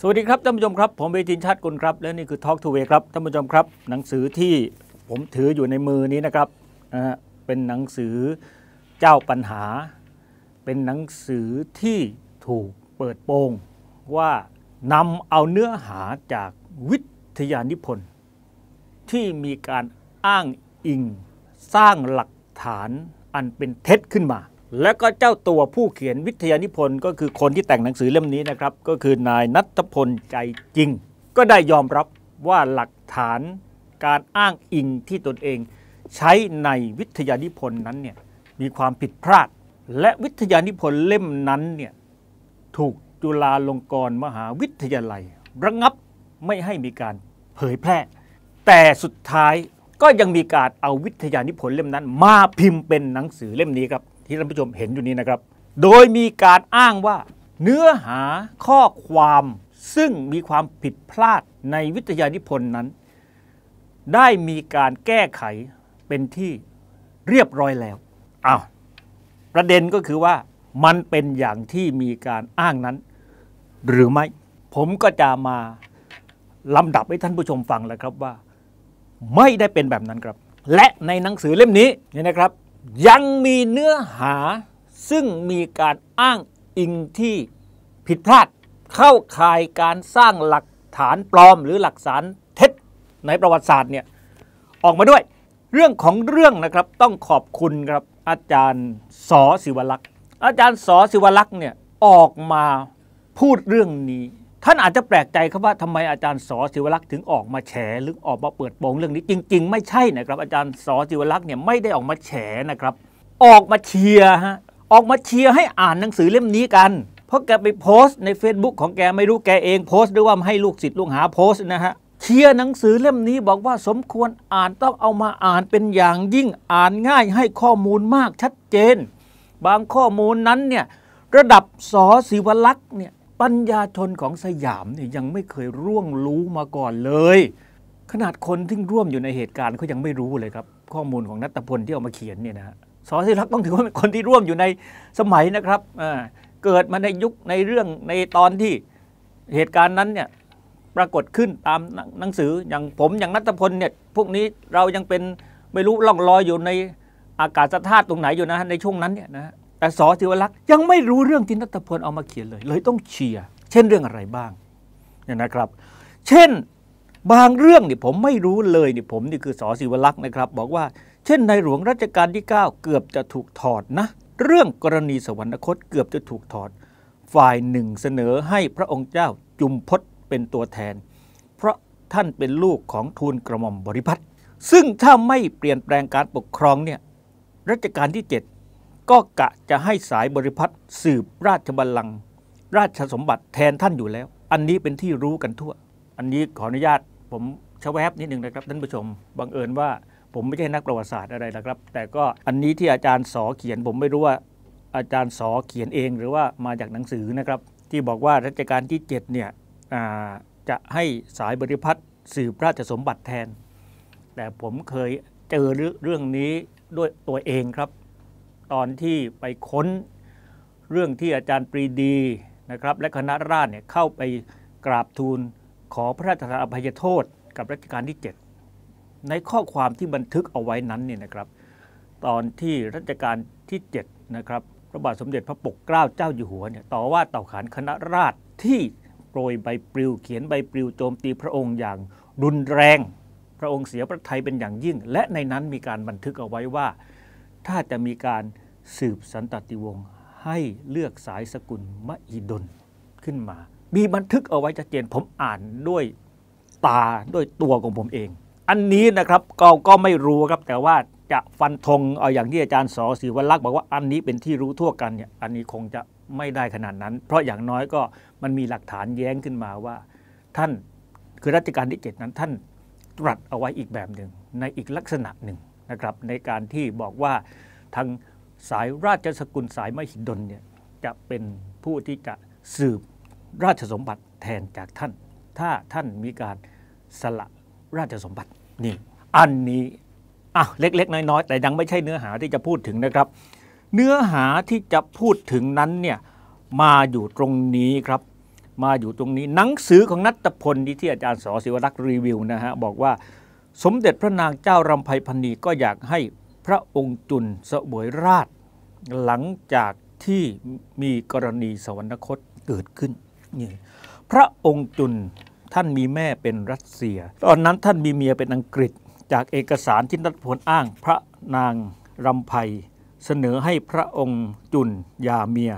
สวัสดีครับท่านผู้ชมครับ ผมเวทินชาติกุลครับ และนี่คือ Talk to Way ครับท่านผู้ชมครับหนังสือที่ผมถืออยู่ในมือนี้นะครับนะฮะเป็นหนังสือเจ้าปัญหา เป็นหนังสือที่ถูกเปิดโปง ว่านำเอาเนื้อหาจากวิทยานิพนธ์ ที่มีการอ้างอิงสร้างหลักฐานอันเป็นเท็จขึ้นมาและก็เจ้าตัวผู้เขียนวิทยานิพนธ์ก็คือคนที่แต่งหนังสือเล่มนี้นะครับก็คือนายนัทพลใจจริง ก็ได้ยอมรับว่าหลักฐานการอ้างอิงที่ตนเอง ใช้ในวิทยานิพนธ์นั้นเนี่ยมีความผิดพลาด และวิทยานิพนธ์เล่มนั้นเนี่ยถูกจุฬาลงกรณ์มหาวิทยาลัย ระงับไม่ให้มีการเผยแพร่ แต่สุดท้ายก็ยังมีการเอาวิทยานิพนธ์เล่มนั้น มาพิมพ์เป็นหนังสือเล่มนี้ครับที่ท่านผู้ชมเห็นอยู่นี้นะครับ โดยมีการอ้างว่า เนื้อหาข้อความซึ่งมีความผิดพลาดในวิทยานิพนธ์นั้น ได้มีการแก้ไขเป็นที่เรียบร้อยแล้ว อ้าวประเด็นก็คือว่ามันเป็นอย่างที่มีการอ้างนั้น หรือไม่ ผมก็จะมาลำดับให้ท่านผู้ชมฟังแล้วครับว่า ไม่ได้เป็นแบบนั้นครับ และในหนังสือเล่มนี้เนี่ยนะครับยังมีเนื้อหาซึ่งมีการอ้างอิงที่ผิดพลาด เข้าข่ายการสร้างหลักฐานปลอมหรือหลักฐานเท็จ ในประวัติศาสตร์เนี่ยออกมาด้วยเรื่องของเรื่องนะครับต้องขอบคุณครับ อาจารย์สอศิวลักษ์ อาจารย์สอศิวลักษ์เนี่ยออกมาพูดเรื่องนี้ท่านอาจจะแปลกใจครับว่าทำไมอาจารย์สอศิวรักษ์ถึงออกมาแฉหรือออกมาเปิดโปงเรื่องนี้จริงๆ ไม่ใช่นะครับอาจารย์สอศิวรักษ์เนี่ยไม่ได้ออกมาแฉนะครับออกมาเชียร์ฮะออกมาเชียร์ให้อ่านหนังสือเล่มนี้กัน เพราะแกไปโพสต์ใน Facebook ของแกไม่รู้แกเองโพสต์ด้วยว่าให้ลูกศิษย์ลูกหาโพสต์นะฮะเชียร์หนังสือเล่มนี้บอกว่าสมควรอ่านต้องเอามาอ่านเป็นอย่างยิ่งอ่านง่ายให้ข้อมูลมากชัดเจน บางข้อมูลนั้นเนี่ยระดับสอศิวลักษ์เนี่ยปัญญาชนของสยามเนี่ยยังไม่เคยร่วงรู้มาก่อนเลย ขนาดคนที่ร่วมอยู่ในเหตุการณ์เขายังไม่รู้เลยครับ ข้อมูลของนัตพลที่เอามาเขียนเนี่ยนะสอสิรักษ์ต้องถือว่าเป็นคนที่ร่วมอยู่ในสมัยนะครับเกิดมาในยุคในเรื่องในตอนที่เหตุการณ์นั้นเนี่ยปรากฏขึ้นตามหนังสืออย่างผมอย่างนัตพลเนี่ยพวกนี้เรายังเป็นไม่รู้ล่องลอยอยู่ในอากาศธาตุตรงไหนอยู่นะในช่วงนั้นเนี่ยนะแต่สอศิวลักษณ์ยังไม่รู้เรื่องที่นัทพลเอามาเขียนเลยเลยต้องเชียร์เช่นเรื่องอะไรบ้างเนี่ยนะครับ เช่นบางเรื่องนี่ผมไม่รู้เลยนี่ผมนี่คือสอศิวลักษณ์นะครับ บอกว่า เช่นในหลวงรัชกาลที่ 9 เกือบจะถูกถอดนะเรื่องกรณีสวรรคตเกือบจะถูกถอด ฝ่ายหนึ่งเสนอให้พระองค์เจ้าจุมพศเป็นตัวแทน เพราะท่านเป็นลูกของทูลกระหม่อมบริพัตรซึ่งถ้าไม่เปลี่ยนแปลงการปกครองเนี่ยรัชกาลที่ 7ก็กะจะให้สายบริพัตรสืบราชบัลลังก์ราชสมบัติแทนท่านอยู่แล้ว อันนี้เป็นที่รู้กันทั่ว อันนี้ขออนุญาต ผมชแวบนิดหนึ่งนะครับท่านผู้ชม บังเอิญว่าผมไม่ใช่นักประวัติศาสตร์อะไรนะครับ แต่ก็อันนี้ที่อาจารย์สอเขียน ผมไม่รู้ว่า อาจารย์สอเขียนเองหรือว่ามาจากหนังสือนะครับ ที่บอกว่ารัชกาลที่7เนี่ยจะให้สายบริพัตรสืบราชสมบัติแทน แต่ผมเคยเจอเรื่องนี้ด้วยตัวเองครับตอนที่ไปค้นเรื่องที่อาจารย์ปรีดีนะครับและคณะราษฎรเนี่ยเข้าไปกราบทูลขอพระราชทานอภัยโทษ กับรัชกาลที่ 7 ในข้อความที่บันทึกเอาไว้นั้นเนี่ยนะครับตอนที่รัชกาลที่7นะครับพระบาทสมเด็จพระปกเกล้าเจ้าอยู่หัวเนี่ยต่อว่าเต่าขานคณะราษฎรที่โปรยใบปลิวเขียนใบปลิวโจมตีพระองค์อย่างรุนแรงพระองค์เสียพระทัยเป็นอย่างยิ่ง และในนั้นมีการบันทึกเอาไว้ว่าถ้าจะมีการสืบสันตติวงศ์ให้เลือกสายสกุลมหิดลขึ้นมา มีบันทึกเอาไว้ชัดเจนผมอ่านด้วยตาด้วยตัวของผมเอง อันนี้นะครับก็ก็ไม่รู้ครับแต่ว่าจะฟันธงเอาอย่างที่อาจารย์สอศิวลักษ์บอกว่าอันนี้เป็นที่รู้ทั่วกันเนี่ยอันนี้คงจะไม่ได้ขนาดนั้น เพราะอย่างน้อยก็มันมีหลักฐานแย้งขึ้นมาว่า ท่านคือรัชกาลที่7นั้นท่านตรัสเอาไว้อีกแบบหนึ่งในอีกลักษณะหนึ่งนะครับในการที่บอกว่าทางสายราชสกุลสายมหิดลเนี่ยจะเป็นผู้ที่จะสืบราชสมบัติแทนจากท่าน ถ้าท่านมีการสละราชสมบัตินี่อันนี้อ่ะเล็กๆ น้อยๆแต่ยัง ไม่ใช่เนื้อหาที่จะพูดถึงนะครับ เนื้อหาที่จะพูดถึงนั้นเนี่ยมาอยู่ตรงนี้ครับ มาอยู่ตรงนี้ หนังสือของนัตพลที่อาจารย์สศิวรักษ์รีวิวนะฮะบอกว่าสมเด็จพระนางเจ้ารำไพพันณี ก็อยากให้พระองค์จุนเสวยราช หลังจากที่มีกรณีสวรรคตเกิดขึ้นนี่พระองค์จุนท่านมีแม่เป็นรัสเซีย ตอนนั้นท่านมีเมียเป็นอังกฤษ จากเอกสารที่นัดพลอ้างพระนางรำไพเสนอให้พระองค์จุนยาเมีย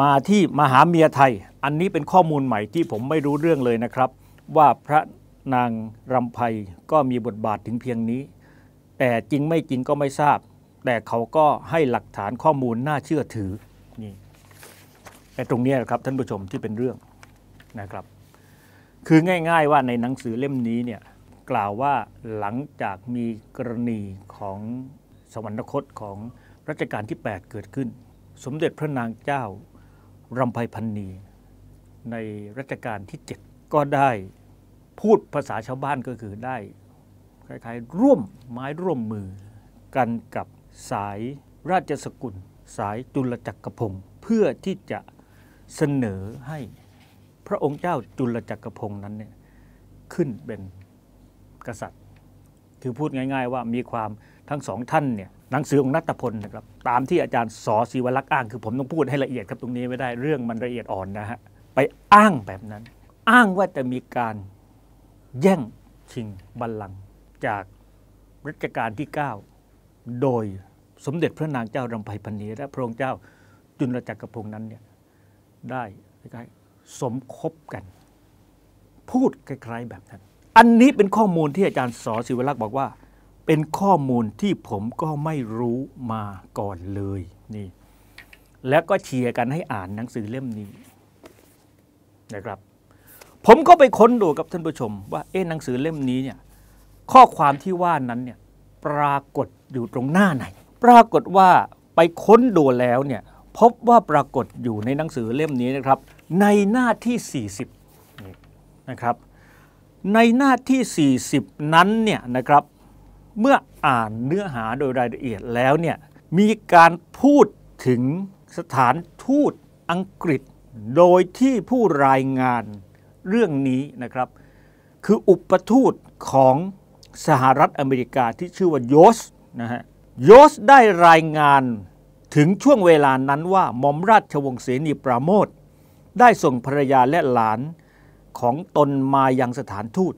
มาที่มหาเมียไทย อันนี้เป็นข้อมูลใหม่ที่ผมไม่รู้เรื่องเลยนะครับ ว่าพระนางรำไพก็มีบทบาทถึงเพียงนี้ แต่จริงไม่จริงก็ไม่ทราบ แต่เขาก็ให้หลักฐานข้อมูลน่าเชื่อถือนี่แต่ตรงนี้นะครับท่านผู้ชมที่เป็นเรื่องนะครับ คือง่ายๆว่าในหนังสือเล่มนี้เนี่ยกล่าวว่าหลังจากมีกรณีของสวรรคตของรัชกาลที่ 8 เกิดขึ้น สมเด็จพระนางเจ้ารำไพพันนี ในรัชกาลที่7ก็ได้พูดภาษาชาวบ้านก็คือได้คล้ายๆ ร่วมไม้ร่วมมือกันกับสายราชสกุล สายจุลจักรพงศ์เพื่อที่จะเสนอให้พระองค์เจ้าจุลจักรพงศ์นั้นเนี่ยขึ้นเป็นกษัตริย์คือพูดง่าย ๆ ว่ามีความทั้งสองท่านเนี่ยหนังสือของนัตพลนะครับ ตามที่อาจารย์สอศิวลักษ์อ้าง คือ ผมต้องพูดให้ละเอียดครับตรงนี้ไม่ได้เรื่องมันละเอียดอ่อนนะฮะไปอ้างแบบนั้น อ้างว่าจะมีการแย่งชิงบัลลังก์จากรัชกาลที่ 9 โดยสมเด็จพระนางเจ้ารำไพพรรณีและพระองค์เจ้าจุลจักรพงษ์นั้นเนี่ยได้สมคบกัน พูดคล้ายๆแบบนั้นอันนี้เป็นข้อมูลที่อาจารย์สอศิวลักษ์บอกว่า เป็นข้อมูลที่ผมก็ไม่รู้มาก่อนเลยนี่ แล้วก็เชียร์กันให้อ่านหนังสือเล่มนี้ นะครับผมก็ไปค้นดูกับท่านผู้ชมว่าเอ๊หนังสือเล่มนี้เนี่ยข้อความที่ว่านั้นเนี่ยปรากฏอยู่ตรงหน้าไหน ปรากฏว่าไปค้นดูแล้วเนี่ยพบว่าปรากฏอยู่ในหนังสือเล่มนี้นะครับในหน้าที่ 40นะครับในหน้าที่ 40 นั้นเนี่ยนะครับเมื่ออ่านเนื้อหาโดยรายละเอียดแล้วเนี่ยมีการพูดถึงสถานทูตอังกฤษโดยที่ผู้รายงานเรื่องนี้นะครับคืออุปทูตของสหรัฐอเมริกาที่ชื่อว่าโยสนะฮะโยสได้รายงานถึงช่วงเวลานั้นว่าหม่อมราชวงศ์เสนีปราโมทได้ส่งภรรยาและหลานของตนมายังสถานทูต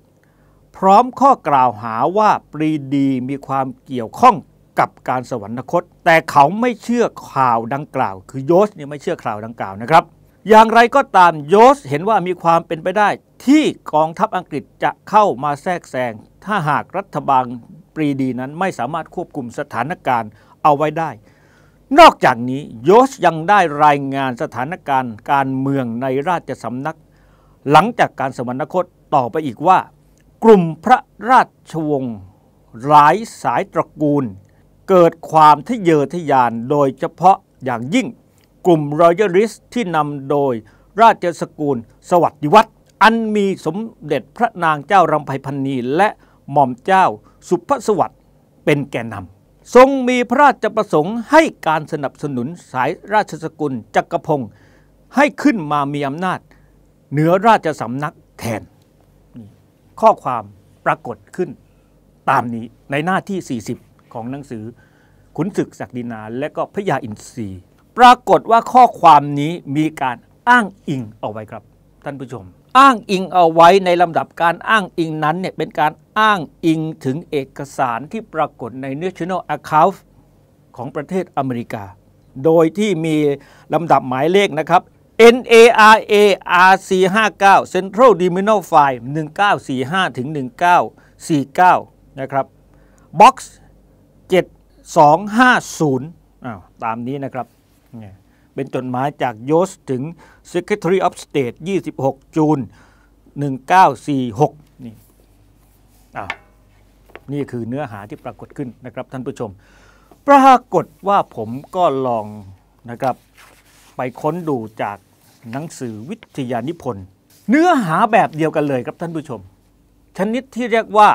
พร้อมข้อกล่าวหาว่าปรีดีมีความเกี่ยวข้องกับการสวรรคต แต่เขาไม่เชื่อข่าวดังกล่าว คือโยสเนี่ยไม่เชื่อข่าวดังกล่าวนะครับอย่างไรก็ตามโยสเห็นว่ามีความเป็นไปได้ ที่กองทัพอังกฤษจะเข้ามาแทรกแซงถ้าหากรัฐบาลปรีดีนั้นไม่สามารถควบคุมสถานการณ์เอาไว้ได้ นอกจากนี้โยสยังได้รายงานสถานการณ์การเมืองในราชสำนัก หลังจากการสมรรคตต่อไปอีกว่า กลุ่มพระราชวงศ์หลายสายตระกูล เกิดความทะเยอทะยานโดยเฉพาะอย่างยิ่งกลุ่มรอยัลลิสที่นำโดยราชสกุลสวัสดิวัตรอันมีสมเด็จพระนางเจ้ารำไพพันนีและหม่อมเจ้าสุภสวัสดิ์เป็นแกนนำทรงมีพระราชประสงค์ให้การสนับสนุนสายราชสกุลจักรพงศ์ให้ขึ้นมามีอำนาจเหนือราชสำนักแทน ข้อความปรากฏขึ้นตามนี้ในหน้าที่ 40 ของหนังสือขุนศึกศักดินาและก็พระยาอินทรีย์ปรากฏว่าข้อความนี้มีการอ้างอิงเอาไว้ครับ ท่านผู้ชม อ้างอิงเอาไว้ในลำดับการอ้างอิงนั้นเนี่ยเป็นการอ้างอิงถึงเอกสารที่ปรากฏใน National Account ของประเทศอเมริกา โดยที่มีลำดับหมายเลขนะครับ NARA RC 5 9 Central d i m i n a l File 1945ถึง1949 นะครับ Box 7250อ้าวตามนี้นะครับเนี่เป็นจดหมายจากโยสถึง Secretary of State 26จูน1946นี่อ่ะนี่คือเนื้อหาที่ปรากฏขึ้นนะครับท่านผู้ชม ปรากฏว่าผมก็ลองนะครับไปค้นดูจากหนังสือวิทยานิพนธ์ เนื้อหาแบบเดียวกันเลยครับท่านผู้ชม ชนิดที่เรียกว่า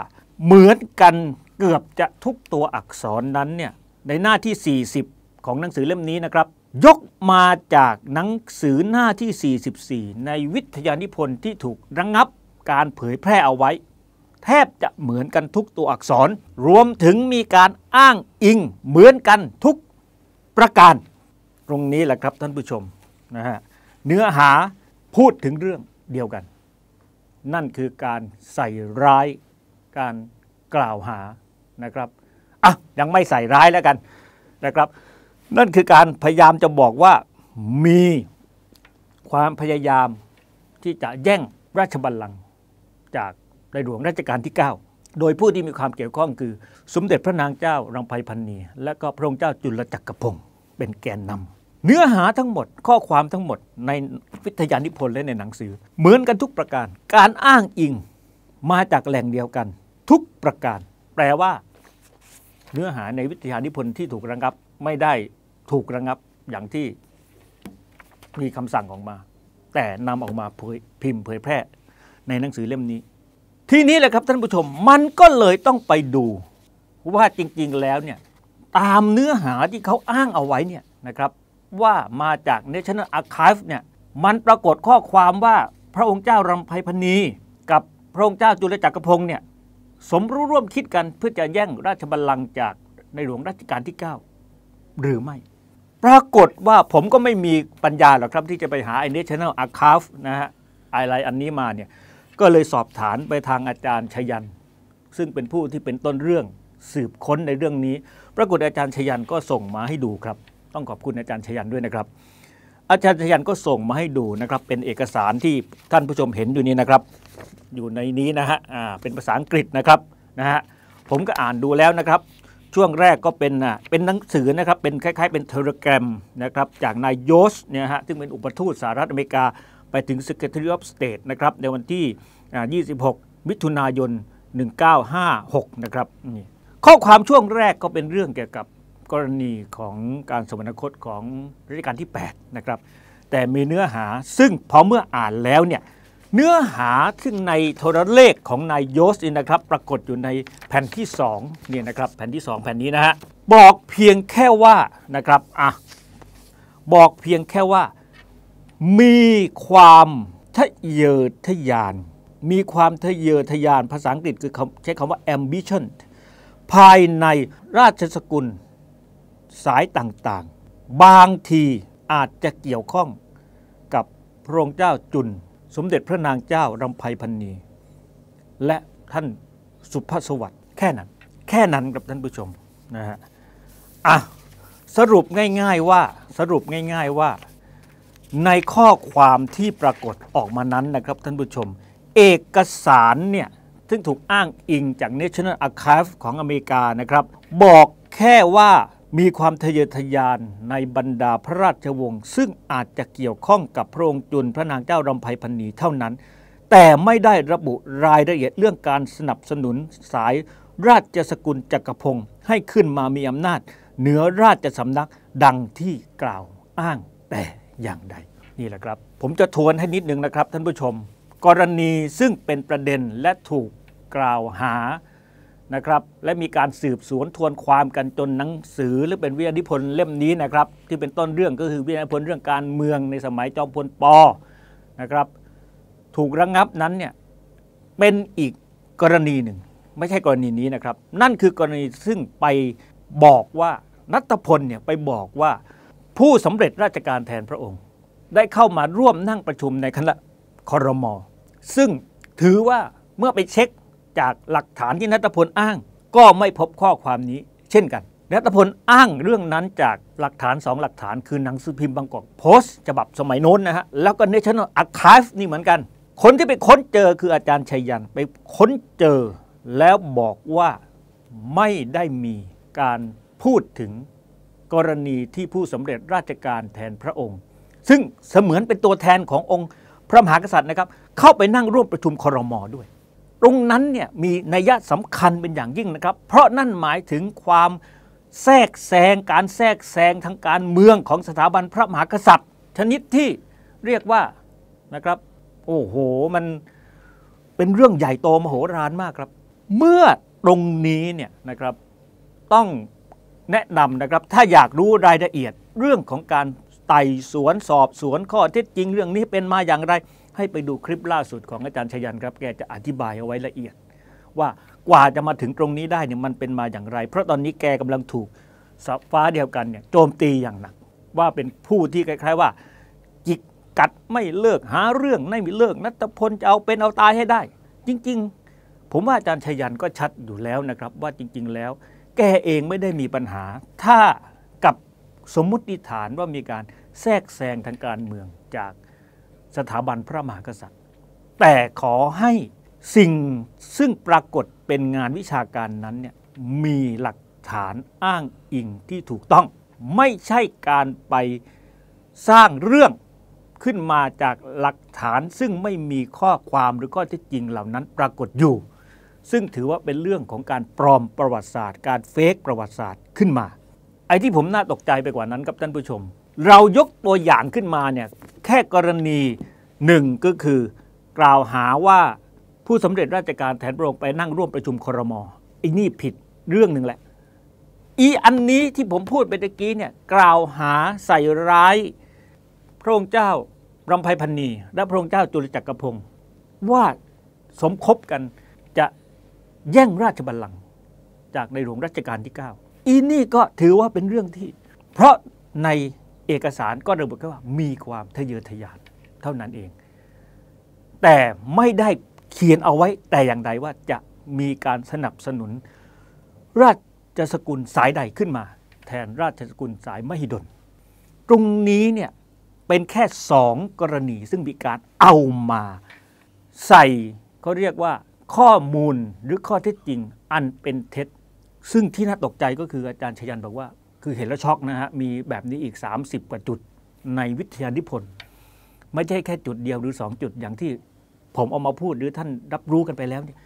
เหมือนกันเกือบจะทุกตัวอักษรนั้นเนี่ยในหน้าที่ 40 ของหนังสือเล่มนี้นะครับยกมาจากหนังสือหน้าที่ 44 ในวิทยานิพนธ์ที่ถูกระงงับการเผยแพร่เอาไว้ แทบจะเหมือนกันทุกตัวอักษร รวมถึงมีการอ้างอิง เหมือนกันทุกประการตรงนี้แหละครับท่านผู้ชมนะฮะเนื้อหาพูดถึงเรื่องเดียวกัน นั่นคือการใส่ร้ายการกล่าวหานะครับอ่ะยังไม่ใส่ร้ายแล้วกันนะครับนั่นคือการพยายามจะบอกว่ามีความพยายามที่จะแย่งราชบัลลังก์จากในหลวงรัชกาลที่ 9 โดยผู้ที่มีความเกี่ยวข้องคือสมเด็จพระนางเจ้า รังไพพันนีและก็พระองค์เจ้าจุลจักรพงศ์เป็นแกนนำ เนื้อหาทั้งหมดข้อความทั้งหมดในวิทยานิพนธ์และในหนังสือ เหมือนกันทุกประการ การอ้างอิงมาจากแหล่งเดียวกัน ทุกประการ แปลว่าเนื้อหาในวิทยานิพนธ์ที่ถูกระงับไม่ได้ถูกระงับอย่างที่มีคำสั่งออกมา แต่นำออกมาพิมพ์เผยแพร่ ในหนังสือเล่มนี้ ที่นี้แหละครับท่านผู้ชม มันก็เลยต้องไปดู ว่าจริง ๆแล้วเนี่ย ตามเนื้อหาที่เขาอ้างเอาไว้เนี่ยนะครับว่ามาจาก National Archive เนี่ย มันปรากฏข้อความว่าพระองค์เจ้ารำไพพนีกับพระองค์เจ้าจุลจักรพงศ์เนี่ย สมรู้ร่วมคิดกันเพื่อจะแย่งราชบัลลังก์จากในหลวงรัชกาลที่ 9 หรือไม่ปรากฏว่าผมก็ไม่มีปัญญาหรอกครับที่จะไปหาไอ้ National Archive นะฮะไอลไ์อันนี้มาเนี่ยก็เลยสอบถานไปทางอาจารย์ชยันซึ่งเป็นผู้ที่เป็นต้นเรื่องสืบค้นในเรื่องนี้ ปรากฏอาจารย์ชยันก็ส่งมาให้ดูครับ ต้องขอบคุณอาจารย์ชยันด้วยนะครับ อาจารย์ชยันก็ส่งมาให้ดูนะครับ เป็นเอกสารที่ท่านผู้ชมเห็นอยู่นี้นะครับ อยู่ในนี้นะฮะอ่าเป็นภาษาอังกฤษนะครับนะฮะผมก็อ่านดูแล้วนะครับช่วงแรกก็เป็นเป็นหนังสือนะครับ เป็นคล้ายๆ เป็นเทเลกรมนะครับ จากนายโยสเนี่ยฮะซึ่งเป็นอุปทูตสหรัฐอเมริกา ไปถึง Secretary of State นะครับ ในวันที่ 26 มิถุนายน 1956 นะครับข้อความช่วงแรกก็เป็นเรื่องเกี่ยวกับกรณีของการสมรรคตของรัชกาลที่8นะครับแต่มีเนื้อหาซึ่งพอเมื่ออ่านแล้วเนี่ยเนื้อหาซึ่งในโทรเลขของนายโยสนนะครับ ปรากฏอยู่ในแผ่นที่2เนี่ยนะครับแผ่นที่ 2 แผ่นนี้นะฮะบอกเพียงแค่ว่านะครับอ่ะบอกเพียงแค่ว่า มีความทะเยอทะยาน มีความทะเยอทะยานภาษาอังกฤษคือ ใช้คำว่า ambition ภายในราชสกุลสายต่างๆ บางทีอาจจะเกี่ยวข้องกับพระองค์เจ้าจุนสมเด็จพระนางเจ้ารำไพพันนีและท่านสุภสวัสดิ์แค่นั้นแค่นั้นครับท่านผู้ชมนะฮะอ่ะสรุปง่ายๆว่าสรุปง่ายๆว่าในข้อความที่ปรากฏออกมานั้นนะครับท่านผู้ชม เอกสารเนี่ยซึ่งถูกอ้างอิงจาก National Archives ของอเมริกานะครับ บอกแค่ว่ามีความทะเยอทะยานในบรรดาพระราชวงศ์ซึ่งอาจจะเกี่ยวข้องกับพระองค์จุลพระนางเจ้ารำไพพันนีเท่านั้น แต่ไม่ได้ระบุรายละเอียดเรื่องการสนับสนุนสาย ราชสกุลจักรพงศ์ให้ขึ้นมามีอำนาจ เหนือราชสำนักดังที่กล่าวอ้างแต่อย่างใดนี่แหละครับ ผมจะทวนให้นิดนึงนะครับท่านผู้ชม กรณีซึ่งเป็นประเด็นและถูกกล่าวหานะครับและมีการสืบสวนทวนความกันจนหนังสือหรือเป็นวิทยานิพนธ์เล่มนี้นะครับที่เป็นต้นเรื่องก็คือวิทยานิพนธ์เรื่องการเมืองในสมัยจอมพลปอนะครับถูกระงงับนั้นเนี่ยเป็นอีกกรณีหนึ่ง ไม่ใช่กรณีนี้นะครับนั่นคือกรณีซึ่งไปบอกว่านัตพลเนี่ยไปบอกว่าผู้สำเร็จราชการแทนพระองค์ ได้เข้ามาร่วมนั่งประชุมในคณะคอรมอซึ่งถือว่าเมื่อไปเช็คจากหลักฐานที่นัตพลอ้างก็ไม่พบข้อความนี้เช่นกัน นัตพลอ้างเรื่องนั้นจากหลักฐาน 2 หลักฐานคือหนังสือพิมพ์บางกอกโพสต์ฉบับสมัยโน้นนะฮะแล้วก็เนชั่นอาร์คีฟนี่เหมือนกัน คนที่ไปค้นเจอคืออาจารย์ชัยยัน ไปค้นเจอแล้วบอกว่าไม่ได้มีการพูดถึงกรณีที่ผู้สาเร็จราชการแทนพระองค์ ซึ่งเสมือนเป็นตัวแทนขององค์ พระมหากษัตริย์นะครับเข้าไปนั่งร่วมประชุมครมด้วยตรงนั้นเนี่ยมีนัยสำคัญเป็นอย่างยิ่งนะครับ เพราะนั่นหมายถึงความแทรกแซงการแทรกแซงทางการเมืองของสถาบันพระมหากษัตริย์ชนิดที่เรียกว่านะครับโอ้โหมันเป็นเรื่องใหญ่โตมโหฬารมากครับ เมื่อตรงนี้เนี่ยนะครับต้องแนะนำนะครับถ้าอยากรู้รายละเอียดเรื่องของการไต่สวนสอบสวนข้อเท็จจริงเรื่องนี้เป็นมาอย่างไรให้ไปดูคลิปล่าสุดของอาจารย์ชยันครับ แกจะอธิบายเอาไว้ละเอียดว่ากว่าจะมาถึงตรงนี้ได้เนี่ยมันเป็นมาอย่างไร เพราะตอนนี้แกกำลังถูกสฟ้าเดียวกันเนี่ยโจมตีอย่างหนัก ว่าเป็นผู้ที่คล้ายๆว่าจิกกัดไม่เลิกหาเรื่องไม่มีเลิกนัตพลจะเอาเป็นเอาตายให้ได้ จริง ๆ ผมว่าอาจารย์ชยันก็ชัดอยู่แล้วนะครับ ว่าจริง ๆแล้ว แกเองไม่ได้มีปัญหาถ้ากับสมมุติฐานว่ามีการแทรกแซงทางการเมืองจากสถาบันพระมหากษัตริย์ แต่ขอให้สิ่งซึ่งปรากฏเป็นงานวิชาการนั้นเนี่ยมีหลักฐานอ้างอิงที่ถูกต้องไม่ใช่การไปสร้างเรื่องขึ้นมาจากหลักฐาน ซึ่งไม่มีข้อความหรือข้อเท็จจริงเหล่านั้นปรากฏอยู่ ซึ่งถือว่าเป็นเรื่องของการปลอมประวัติศาสตร์ การเฟกประวัติศาสตร์ขึ้นมา ไอ้ที่ผมน่าตกใจไปกว่านั้นกับท่านผู้ชมเรายกตัวอย่างขึ้นมาเนี่ยแค่กรณีหนึ่งก็คือ กล่าวหาว่าผู้สำเร็จราชการแทนพระองค์ไปนั่งร่วมประชุมครมอีนี่ผิดเรื่องหนึ่งแหละ อีอันนี้ที่ผมพูดไปตะกี้เนี่ยกล่าวหาใส่ร้ายพระองค์เจ้ารำไพพันนีและพระองค์เจ้าจุลจักรพงศ์ว่าสมคบกันจะแย่งราชบัลลังก์จากในหลวงรัชกาลที่9อีนี่ก็ถือว่าเป็นเรื่องที่ เพราะในเอกสารก็ระบุแค่ว่ามีความทะเยอทะยานเท่านั้นเอง แต่ไม่ได้เขียนเอาไว้แต่อย่างใดว่าจะมีการสนับสนุน ราชสกุลสายใดขึ้นมา แทนราชสกุลสายมหิดล ตรงนี้เนี่ยเป็นแค่สองกรณี ซึ่งมีการเอามา ใส่เขาเรียกว่าข้อมูลหรือข้อเท็จจริงอันเป็นเท็จ ซึ่งที่น่าตกใจก็คืออาจารย์ชยันบอกว่าคือเห็นแล้วช็อกนะฮะ มีแบบนี้อีก 30กว่าจุดในวิทยานิพนธ์ไม่ใช่แค่จุดเดียวหรือ2จุดอย่างที่ ผมเอามาพูด หรือท่านรับรู้กันไปแล้วเนี่ย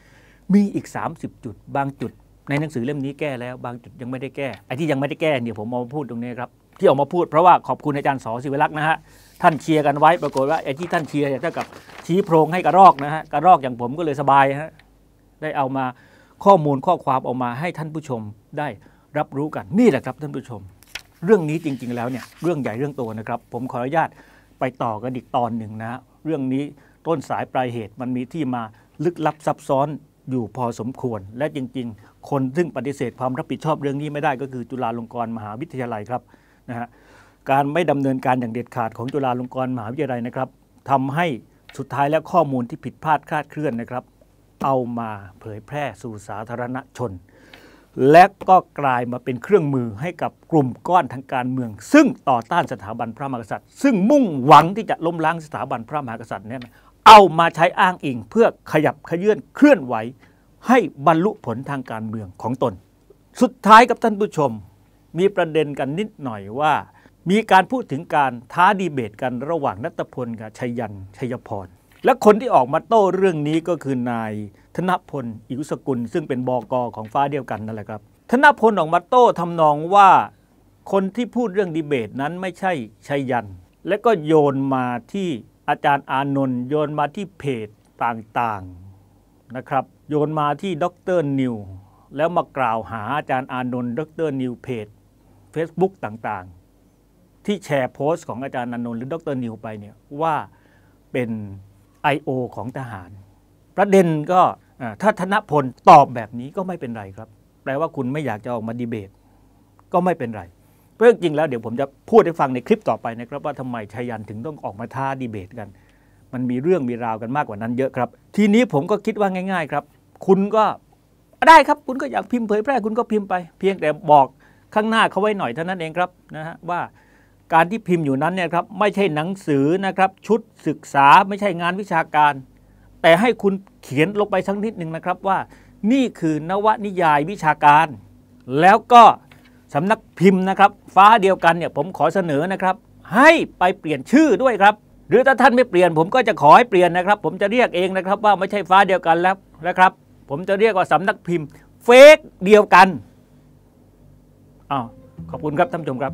มีอีก 30 จุด บางจุด ในหนังสือเล่มนี้แก้ แล้วบางจุดยังไม่ได้แก้ไอ้ที่ยังไม่ได้แก้เนี่ยผมเอามาพูดตรงนี้ครับ ที่ออกมาพูดเพราะว่าขอบคุณอาจารย์สอศิวลักษณ์นะฮะท่านเชียร์กันไว้ปรากฏว่าไอ้ที่ท่านเชียร์เนี่ยเท่ากับชี้โพรงให้กระรอกนะฮะกระรอกอย่างผมก็เลยสบายฮะได้เอามาข้อมูลข้อความออกมาให้ท่านผู้ชมได้รับรู้กันนี่แหละครับท่านผู้ชม เรื่องนี้จริงๆแล้วเนี่ยเรื่องใหญ่เรื่องโตนะครับ ผมขออนุญาตไปต่อกันอีกตอนหนึ่งนะเรื่องนี้ต้นสายปลายเหตุมันมีที่มาลึกลับซับซ้อนอยู่พอสมควร และจริงๆ คนซึ่งปฏิเสธความรับผิดชอบเรื่องนี้ไม่ได้ก็คือจุฬาลงกรณ์มหาวิทยาลัยครับนะฮะการไม่ดำเนินการอย่างเด็ดขาดของจุฬาลงกรณ์มหาวิทยาลัยนะครับทำให้สุดท้ายแล้วข้อมูลที่ผิดพลาดคลาดเคลื่อนนะครับเอามาเผยแพร่สู่สาธารณชนและก็กลายมาเป็นเครื่องมือให้กับกลุ่มก้อนทางการเมือง ซึ่งต่อต้านสถาบันพระมหากษัตริย์ ซึ่งมุ่งหวังที่จะล้มล้างสถาบันพระมหากษัตริย์เนี่ยเอามาใช้อ้างอิงเพื่อขยับขยื่นเคลื่อนไหวให้บรรลุผลทางการเมืองของตน สุดท้ายกับท่านผู้ชมมีประเด็นกันนิดหน่อยว่ามีการพูดถึงการท้าดีเบตกันระหว่างนัตพลกับชัยยันชัยพรและคนที่ออกมาโต้เรื่องนี้ก็คือนายธนพลอิวสกุลซึ่งเป็นบอกอของฟ้าเดียวกันนั่นแหละครับ ธนพลออกมาโต้ทำนองว่าคนที่พูดเรื่องดีเบตนั้นไม่ใช่ชัยยัน และก็โยนมาที่อาจารย์อานนท์โยนมาที่เพจต่างๆนะครับ โยนมาที่ดรนิวแล้วมากล่าวหาอาจารย์อานนท์ดรนิวเพจ Facebook ต่างๆ ที่แชร์โพสต์ของอาจารย์อานนท์หรือดรนิวไปเนี่ยว่าเป็น I.O. ของทหาร ประเด็นก็ถ้าธนพลตอบแบบนี้ก็ไม่เป็นไรครับ แปลว่าคุณไม่อยากจะออกมาดีเบต ก็ไม่เป็นไร เพราะจริงแล้วเดี๋ยวผมจะพูดให้ฟังในคลิปต่อไปนะครับว่าทำไมชายันถึงต้องออกมาท้าดีเบตกัน มันมีเรื่องมีราวกันมากกว่านั้นเยอะครับ ทีนี้ผมก็คิดว่าง่าย ๆครับ คุณก็ ได้ครับคุณก็อยากพิมพ์เผยแพร่ คุณก็พิมพ์ไปเพียงแต่บอกข้างหน้าเขาไว้หน่อยเท่านั้นเองครับนะฮะว่า การที่พิมพ์อยู่นั้นเนี่ยครับไม่ใช่หนังสือนะครับชุดศึกษาไม่ใช่งานวิชาการแต่ให้คุณเขียนลงไปชั้งนิดหนึ่งนะครับว่า นี่คือนวนิยายวิชาการ แล้วก็สำนักพิมพ์นะครับ ฟ้าเดียวกันเนี่ยผมขอเสนอนะครับ ให้ไปเปลี่ยนชื่อด้วยครับ หรือถ้าท่านไม่เปลี่ยน ผมก็จะขอให้เปลี่ยนนะครับ ผมจะเรียกเองนะครับ ว่าไม่ใช่ฟ้าเดียวกันแล้วนะครับ ผมจะเรียกว่าสำนักพิมพ์เฟกเดียวกันอ้าวขอบคุณครับท่านผู้ชมครับ